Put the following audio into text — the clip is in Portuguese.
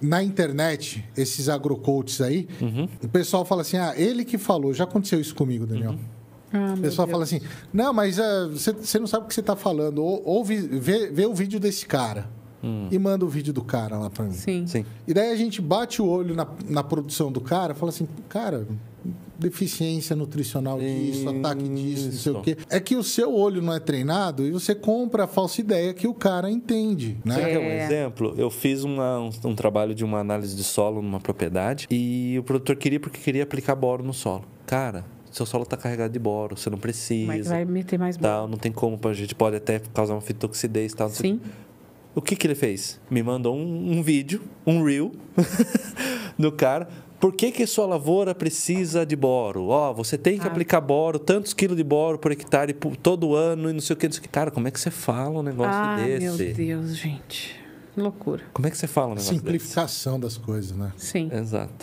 na internet, esses agrocoaches aí, uhum. o pessoal fala assim: ah, ele que falou, já aconteceu isso comigo, Daniel. Uhum. Ah, o pessoal fala assim: não, mas eh, você uh, não sabe o que você está falando. Ou, ouve, vê, vê o vídeo desse cara. Hum. e manda o vídeo do cara lá para mim. Sim. Sim. E daí a gente bate o olho na, na produção do cara fala assim, cara, deficiência nutricional disso, isso. ataque disso, não sei o quê. É que o seu olho não é treinado e você compra a falsa ideia que o cara entende. Né? Você quer é um é. exemplo? Eu fiz uma, um, um trabalho de uma análise de solo numa propriedade e o produtor queria porque queria aplicar boro no solo. Cara, seu solo está carregado de boro, você não precisa. Mas vai meter mais boro. Tal, não tem como, a gente pode até causar uma fitoxidez e tal. Sim. O que, que ele fez? Me mandou um, um vídeo, um reel do cara por que, que sua lavoura precisa de boro? Ó, oh, você tem que ah. aplicar boro, tantos quilos de boro por hectare por, todo ano e não sei o que. Não sei o que. Cara, como é que você fala um negócio ah, desse? Meu Deus, gente. Loucura. Como é que você fala um negócio Simplificação desse? das coisas, né? Sim. Exato.